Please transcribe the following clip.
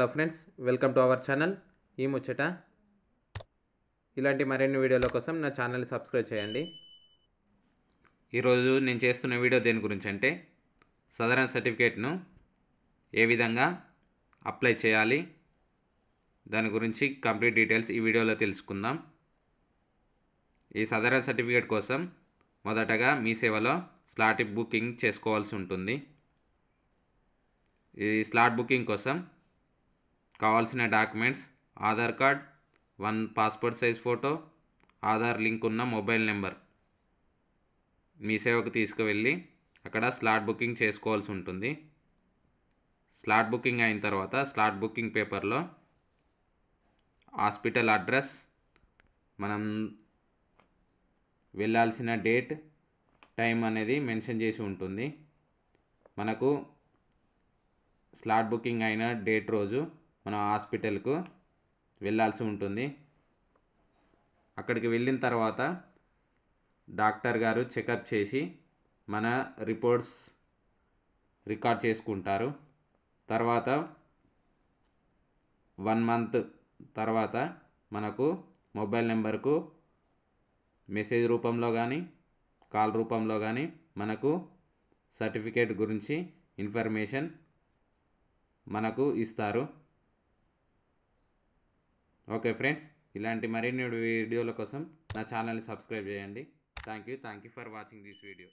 hello friends welcome to our channel ఈ ముచ్చట ఇలాంటి మరిన్ని వీడియోల కోసం నా ఛానల్ని సబ్స్క్రైబ్ చేయండి ఈరోజు నేను చేస్తున్న వీడియో దేని గురించి అంటే సదరన్ సర్టిఫికేట్ను ఏ విధంగా అప్లై చేయాలి దాని గురించి కంప్లీట్ డీటెయిల్స్ ఈ వీడియోలో తెలుసుకుందాం ఈ సదరన్ సర్టిఫికేట్ కోసం మొదటగా మీ సేవలో స్లాట్ బుకింగ్ చేసుకోవాల్సి ఉంటుంది ఈ స్లాట్ బుకింగ్ కోసం కావాల్సిన documents Aadhaar card one passport size photo Aadhaar link ఉన్న మొబైల్ నెంబర్ మీ సేవకు తీసుకువెళ్ళి అక్కడ స్లాట్ బుకింగ్ చేసుకోవాల్సి ఉంటుంది స్లాట్ బుకింగ్ అయిన తర్వాత స్లాట్ బుకింగ్ పేపర్లో హాస్పిటల్ అడ్రస్ మనం వెళ్ళాల్సిన డేట్ టైం అనేది మెన్షన్ చేసి ఉంటుంది మనకు స్లాట్ బుకింగ్ అయిన డేట్ రోజు మనం హాస్పిటల్కు వెళ్ళాల్సి ఉంటుంది అక్కడికి వెళ్ళిన తర్వాత డాక్టర్ గారు చెకప్ చేసి మన రిపోర్ట్స్ రికార్డ్ చేసుకుంటారు తర్వాత వన్ మంత్ తర్వాత మనకు మొబైల్ నెంబర్కు మెసేజ్ రూపంలో కానీ కాల్ రూపంలో కానీ మనకు సర్టిఫికేట్ గురించి ఇన్ఫర్మేషన్ మనకు ఇస్తారు ఓకే ఫ్రెండ్స్ ఇలాంటి మరిన్ని వీడియోల కోసం నా ఛానల్ని సబ్స్క్రైబ్ చేయండి thank you thank you for watching this video